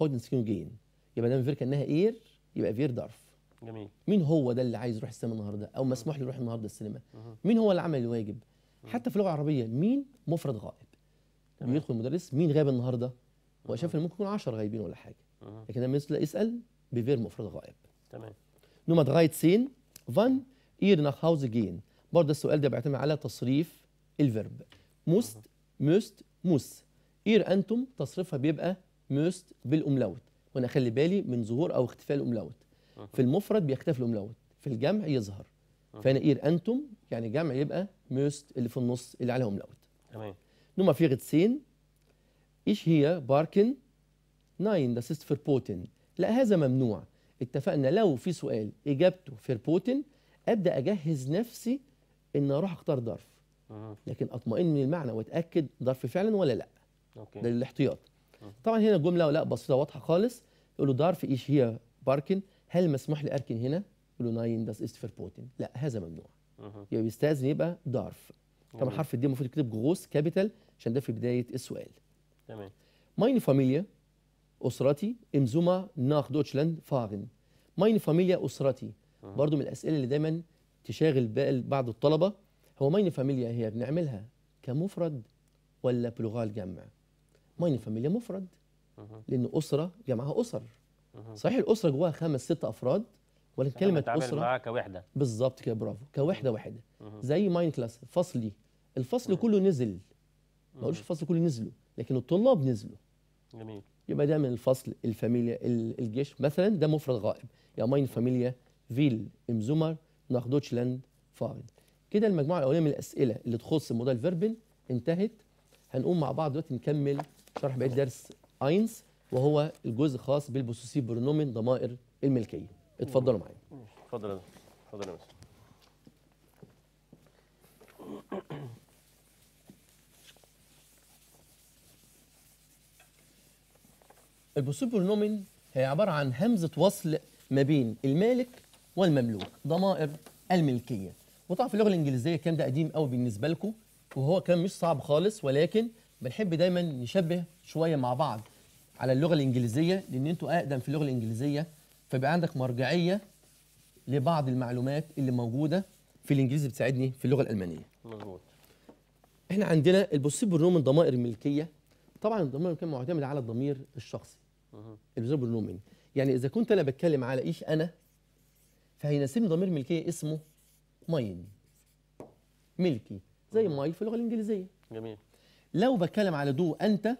هودن سكينو جين يبقى دام فير كانها اير يبقى فير دارف جميل مين هو ده اللي عايز يروح السينما النهارده او مسموح له يروح النهارده السينما مين هو اللي عمل الواجب حتى في اللغه العربيه مين مفرد غائب يدخل المدرس مين غاب النهارده وشاف ان ممكن يكون 10 غايبين ولا حاجه لكن لما يسال بفير مفرد غائب تمام نمط غايت سين فان اير ناخ هاوز جين برضه السؤال ده بيعتمد على تصريف الفيرب موست موست موس اير انتم تصريفها بيبقى موست بالاملاوت وانا اخلي بالي من ظهور او اختفاء الاملاوت في المفرد بيختفي الاملاوت في الجمع يظهر فانا اير انتم يعني جمع يبقى موست اللي في النص اللي عليها املاوت تمام نمط في غتسين ايش هي باركن ناين ده سيست فور بوتن لا هذا ممنوع اتفقنا لو في سؤال اجابته في بوتين ابدا اجهز نفسي ان اروح اختار ظرف لكن اطمئن من المعنى واتاكد ظرف فعلا ولا لا أوكي. ده للاحتياط طبعا هنا جمله لا بسيطه واضحه خالص يقول له ظرف ايش هي باركن هل مسموح لي اركن هنا يقول له ناين داس است بوتين لا هذا ممنوع يبقى بيستاذن يبقى ظرف طبعا حرف الدي المفروض يتكتب جغوس كابيتال عشان ده في بدايه السؤال تمام ماين فاميليا اسرتي ام زوما ناخ دوتشلاند فاغن ماين فاميليا اسرتي برضو من الاسئله اللي دايما تشاغل بال بعض الطلبه هو ماين فاميليا هي بنعملها كمفرد ولا بلغال جمع ماين فاميليا مفرد لان اسره جمعها اسر صحيح الاسره جواها خمس ست افراد ولكن يعني كلمه اسره معاها كوحده بالظبط كده برافو كوحده واحده زي ماين كلاس فصلي الفصل كله نزل ما اقولش الفصل كله نزله لكن الطلاب نزلوا جميل يبقى ده من الفصل الفاميليا الجيش مثلا ده مفرد غائب يا ماين فاميليا فيل امزومر ناخ دوتشلاند فارن كده المجموعه الاولانيه من الاسئله اللي تخص الموديل فيربن انتهت هنقوم مع بعض دلوقتي نكمل شرح بقيه درس اينز وهو الجزء الخاص بالبوسيسيف برونومين ضمائر الملكيه اتفضلوا معايا اتفضل اتفضل يا البوسيبل نومين هي عبارة عن همزة وصل ما بين المالك والمملوك ضمائر الملكية وطبعا في اللغة الإنجليزية الكلام ده قديم قوي بالنسبة لكم وهو كلام مش صعب خالص ولكن بنحب دايما نشبه شوية مع بعض على اللغة الإنجليزية لأن أنتوا أقدم في اللغة الإنجليزية فبقى عندك مرجعية لبعض المعلومات اللي موجودة في الإنجليزي بتساعدني في اللغة الألمانية مظبوط احنا عندنا البوسيبل نومن ضمائر الملكية طبعا الضمير الملكية معتمدة على الضمير الشخصي ابزرفر نومينج يعني اذا كنت انا بتكلم على ايش انا فهيناسبني ضمير ملكيه اسمه ماين ملكي زي ماي في اللغه الانجليزيه جميل لو بتكلم على دو انت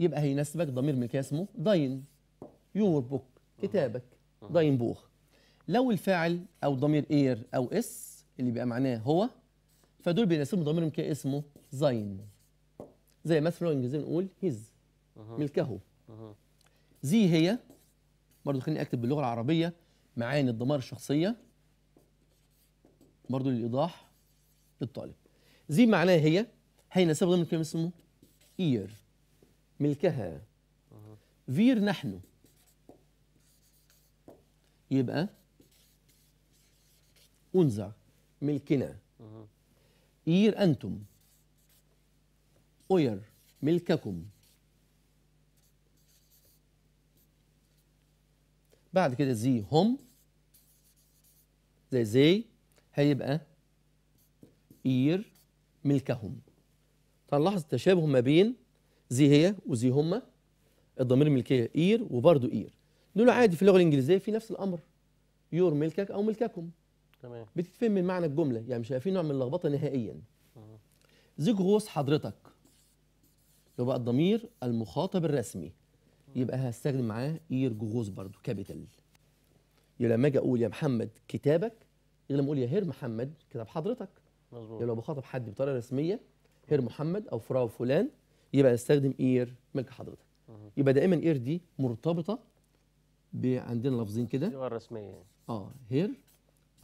يبقى هيناسبك ضمير ملكيه اسمه داين يور بوك كتابك داين بوخ لو الفاعل او ضمير اير او اس اللي بيبقى معناه هو فدول بيناسبهم ضمير ملكيه اسمه زين زي مثلا الانجليزيه نقول هيز ملكه زي هي برضو خليني اكتب باللغه العربيه معاني الضمائر الشخصيه برضو للايضاح للطالب زي معناها هي هي نسبه ضمن كلمه اسمه اير ملكها فير نحن يبقى انزع ملكنا اير انتم اوير ملككم بعد كده زي هم زي زي هيبقى إير ملكهم فنلاحظ التشابه ما بين زي هي وزي هما الضمير الملكية إير وبرضو إير دول عادي في اللغة الإنجليزية في نفس الأمر يور ملكك أو ملككم تمام بتتفهم من معنى الجملة يعني مش هيبقى في نوع من اللخبطة نهائيا زيجوس حضرتك اللي هو بقى الضمير المخاطب الرسمي يبقى هستخدم معاه اير جوز برضو كابيتال يبقى لما اجي اقول يا محمد كتابك غير لما اقول يا هير محمد كتاب حضرتك مظبوط يبقى لو بخاطب حد بطريقه رسميه هير محمد او فراو فلان يبقى هستخدم اير ملك حضرتك يبقى دائما اير دي مرتبطه عندنا لفظين كده الصيغه الرسميه اه هير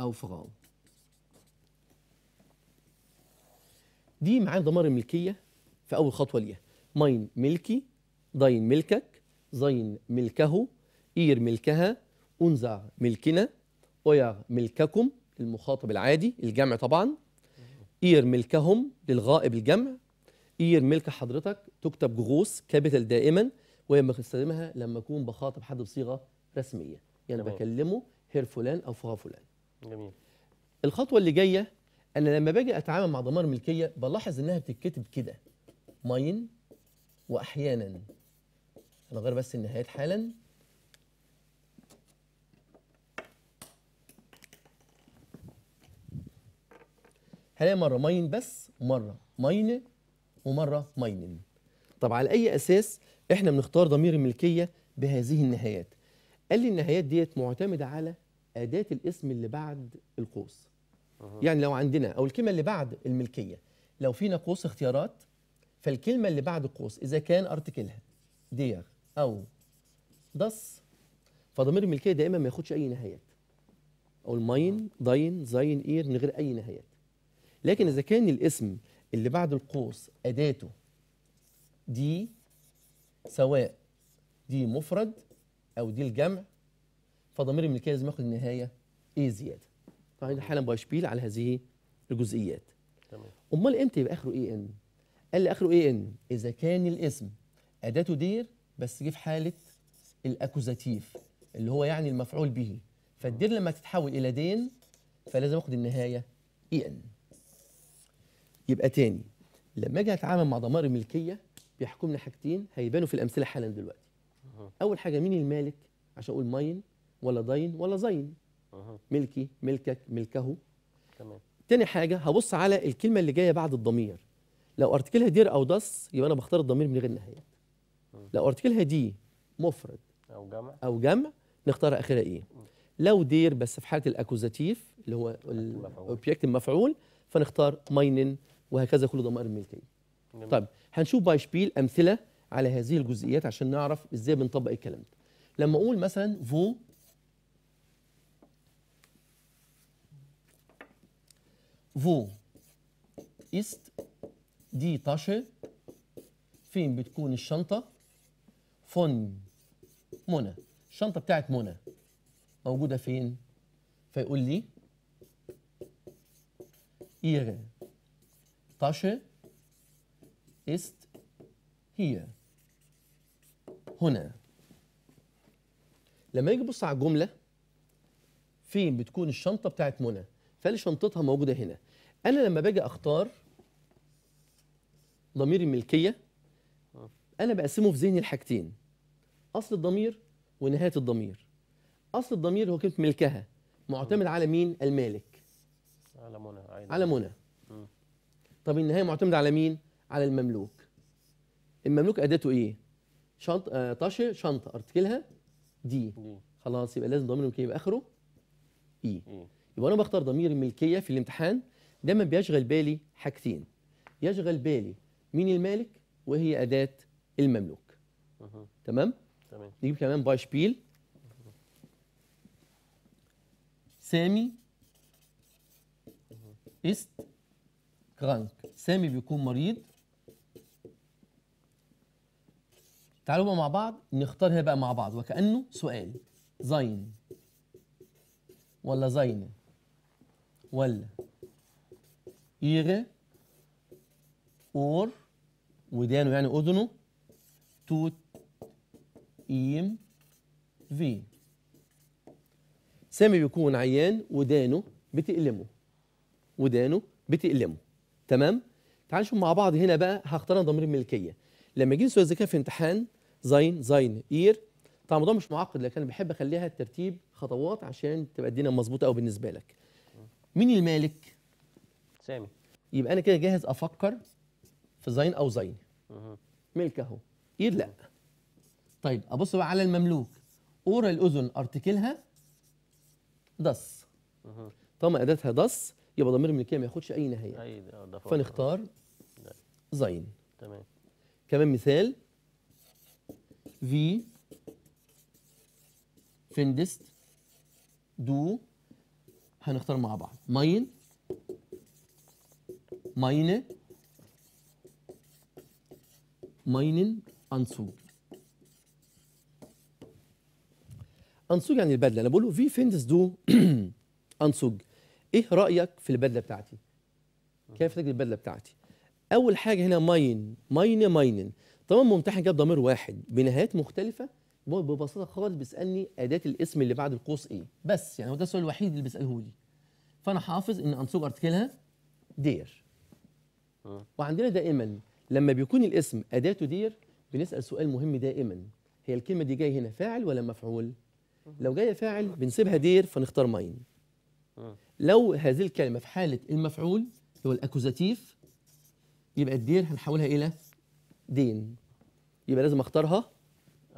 او فراو دي معايا ضمائر الملكيه في اول خطوه ليها ماين ملكي داين ملكك زين ملكه إير ملكها أنزع ملكنا أويغ ملككم المخاطب العادي الجمع طبعا إير ملكهم للغائب الجمع إير ملك حضرتك تكتب بغوص كابيتال دائما وهي بستخدمها لما أكون بخاطب حد بصيغة رسمية يعني جميل. بكلمه هير فلان أو فها فلان جميل الخطوة اللي جاية أنا لما باجي أتعامل مع ضمائر ملكية بلاحظ إنها بتتكتب كده ماين وأحيانا هنغير بس النهايات حالا هلاقي مره ماين بس ومره ماين ومره ماينن طب على اي اساس احنا بنختار ضمير الملكيه بهذه النهايات قال لي النهايات ديت معتمده على اداه الاسم اللي بعد القوس يعني لو عندنا او الكلمه اللي بعد الملكيه لو فينا قوس اختيارات فالكلمه اللي بعد القوس اذا كان ارتكلها دير او دس فضمير الملكيه دائما ما ياخدش اي نهايات اقول ماين داين زاين اير من غير اي نهايات لكن اذا كان الاسم اللي بعد القوس اداته دي سواء دي مفرد او دي الجمع فضمير الملكيه لازم ياخد النهايه ايه زياده طبعا حالا باشبيل على هذه الجزئيات تمام امال امتى يبقى اخره اي ان قال لي اخره اي ان اذا كان الاسم اداته دير بس جه في حاله الاكوزاتيف اللي هو يعني المفعول به فالدير لما تتحول الى دين فلازم اخد النهايه اي ان يبقى تاني لما اجي اتعامل مع ضمائر الملكيه بيحكمنا حاجتين هيبانوا في الامثله حالا دلوقتي اول حاجه مين المالك عشان اقول ماين ولا ضين ولا زين ملكي ملكك ملكه تمام تاني حاجه هبص على الكلمه اللي جايه بعد الضمير لو ارتكلها دير او دس يبقى انا بختار الضمير من غير نهايه لو ارتكلها دي مفرد او جمع او جمع نختار اخرها ايه لو دير بس في حاله الاكوزاتيف اللي هو الاوبجكت المفعول فنختار ماينن وهكذا كل ضمائر الملكيه طيب هنشوف باي شبيل امثله على هذه الجزئيات عشان نعرف ازاي بنطبق الكلام ده لما اقول مثلا فو فو ايست دي تاشه فين بتكون الشنطه فن منى الشنطه بتاعت منى موجوده فين فيقول لي ihre Tasche ist hier هنا لما يجي يبص على الجمله فين بتكون الشنطه بتاعت منى فقال شنطتها موجوده هنا انا لما باجي اختار ضمير الملكيه آه. انا بقسمه في ذهني لحاجتين اصل الضمير ونهايه الضمير اصل الضمير هو كلمه ملكها معتمد على مين المالك على منى أيوة. على منى طب النهايه معتمده على مين على المملوك المملوك اداته ايه شنط آه طاشه شنطه ارتكلها دي خلاص يبقى لازم ضمير الملكيه يبقى اخره اي e. e. يبقى انا بختار ضمير الملكيه في الامتحان دايما بيشغل بالي حاجتين يشغل بالي مين المالك وهي اداه المملوك تمام تمام نجيب كمان باي شبيل سامي است كرانك سامي بيكون مريض تعالوا بقى مع بعض نختارها بقى مع بعض وكأنه سؤال زين ولا زينة ولا إيغة اور ودانه يعني أذنه توت إيم في سامي بيكون عيان ودانه بتألمه ودانه بتألمه تمام تعال نشوف مع بعض هنا بقى هختار ضمير الملكيه لما يجي سؤال الذكاء في امتحان زين زين اير طبعا الموضوع مش معقد لكن أنا بحب اخليها ترتيب خطوات عشان تبقى الدنيا مظبوطه قوي بالنسبه لك مين المالك سامي يبقى انا كده جاهز افكر في زين او زين ملك اهو اير لا طيب ابص بقى على المملوك اورا الاذن ارتكلها دص طالما اداتها دص يبقى ضمير الملكيه ما ياخدش اي نهايه أي فنختار زين تمام كمان مثال في فندست دو هنختار مع بعض ماين ماينه ماينن انسوب انسوج يعني البدله انا بقول له في فيندس دو انسوج ايه رايك في البدله بتاعتي كيف تجد البدله بتاعتي اول حاجه هنا ماين ماين ماين طالما ممتحن جاب ضمير واحد بنهايات مختلفه ببساطه خالص بيسالني اداه الاسم اللي بعد القوس ايه بس يعني هو ده السؤال الوحيد اللي بيساله لي فانا حافظ ان انسوج ارتكلها دير آه. وعندنا دائما لما بيكون الاسم اداته دير بنسال سؤال مهم دائما هي الكلمه دي جايه هنا فاعل ولا مفعول لو جايه فاعل بنسيبها دير فنختار ماين لو هذه الكلمه في حاله المفعول اللي هو الاكوزاتيف يبقى الدير هنحولها الى دين يبقى لازم اختارها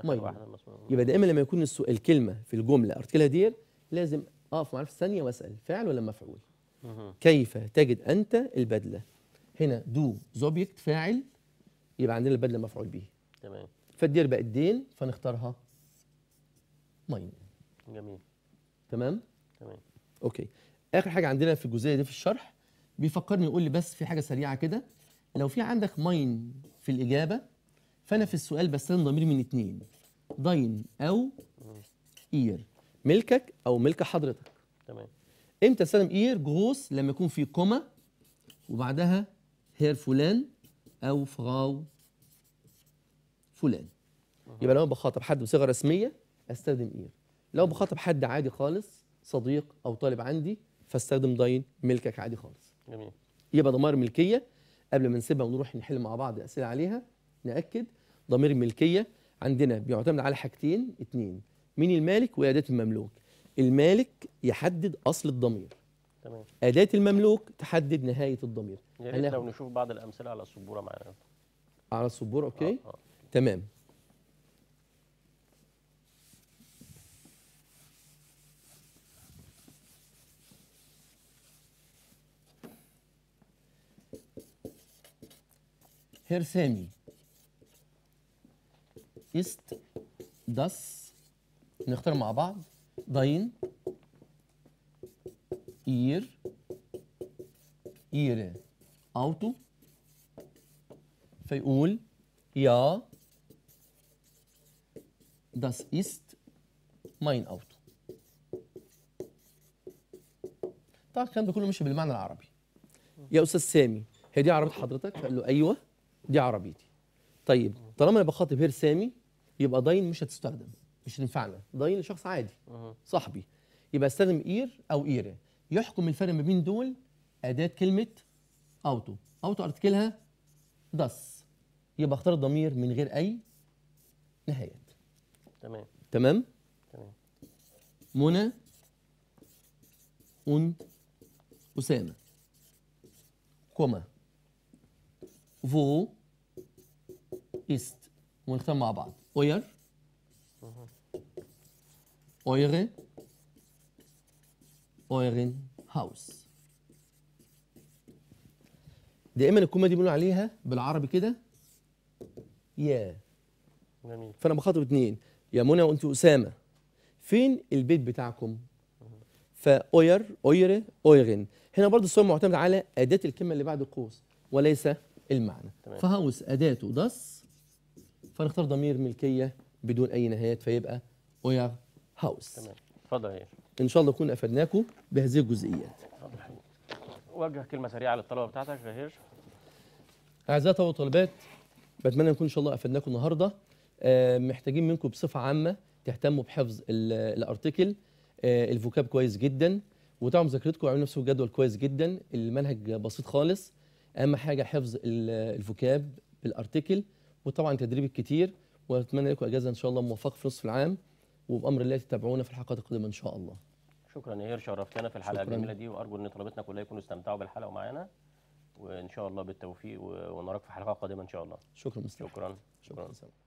ماين يبقى دائما لما يكون الكلمه في الجمله ارتكلها دير لازم اقف معاه في ثانيه واسال فاعل ولا مفعول كيف تجد انت البدله هنا دو زوبجكت فاعل يبقى عندنا البدله مفعول به تمام فالدير بقت دين فنختارها ماين طيب. جميل تمام تمام اوكي اخر حاجه عندنا في الجزئيه دي في الشرح بيفكرني يقول لي بس في حاجه سريعه كده لو في عندك ماين في الاجابه فانا في السؤال بستخدم ضمير من اتنين داين او اير ملكك او ملك حضرتك تمام امتى استخدم اير جوس لما يكون في كوما وبعدها هير فلان او فراو فلان يبقى أنا بخاطب حد بصيغه رسميه استخدم اير لو بخاطب حد عادي خالص صديق او طالب عندي فاستخدم داين ملكك عادي خالص جميل يبقى ضمائر ملكيه قبل ما نسيبها ونروح نحل مع بعض اسئله عليها ناكد ضمير الملكيه عندنا بيعتمد على حاجتين اتنين مين المالك واداه المملوك المالك يحدد اصل الضمير تمام اداه المملوك تحدد نهايه الضمير يا ريت لو نشوف بعض الامثله على السبوره معانا على السبوره اوكي آه. آه. تمام Herr است ist نختار مع بعض داين اير اير اوتو فيقول يا داس است ماين اوتو طبعا الكلام ده كله مش بالمعنى العربي يا استاذ سامي هي دي عربيه حضرتك؟ قال له ايوه دي عربيتي طيب طالما انا بخاطب هير سامي يبقى داين مش هتستخدم مش هتنفعنا داين لشخص عادي صاحبي يبقى استخدم اير او ايره يحكم الفرق ما بين دول اداه كلمه اوتو اوتو ارتكلها دس يبقى اختار الضمير من غير اي نهايات تمام تمام تمام منى ان اسامه كما فو ist ونختم مع بعض اوير اويري اويرين هاوس دائما الكومه دي بنقول عليها بالعربي كده يا جميل فانا بخاطب اتنين يا منى وانت اسامه فين البيت بتاعكم فاوير اوير اويرين هنا برضه الصوره معتمده على اداه الكلمه اللي بعد القوس وليس المعنى تمام. فهاوس أداته دس فنختار ضمير ملكية بدون أي نهايات فيبقى ويا هاوس تمام اتفضل يا إن شاء الله نكون أفدناكم بهذه الجزئيات وجه كلمة سريعة للطلبة بتاعتك يا هيرش أعزائي والطالبات بتمنى نكون إن شاء الله أفدناكم النهاردة آه، محتاجين منكم بصفة عامة تهتموا بحفظ آه، الارتكل آه، الفوكاب كويس جدا وتابعوا مذاكرتكم وعملوا نفسكم جدول كويس جدا المنهج بسيط خالص اهم حاجه حفظ الفوكاب بالارتكل وطبعا تدريب الكتير واتمنى لكم اجازه ان شاء الله موفقه في نصف العام وبامر الله تتابعونا في الحلقات القادمه ان شاء الله شكرا يا هير شرفتنا في الحلقه شكرا. الجميله دي وارجو ان طلبتنا كلها يكونوا استمتعوا بالحلقه معانا وان شاء الله بالتوفيق ونراك في حلقه قادمه ان شاء الله شكرا مستر. شكرا شكرا, شكرا.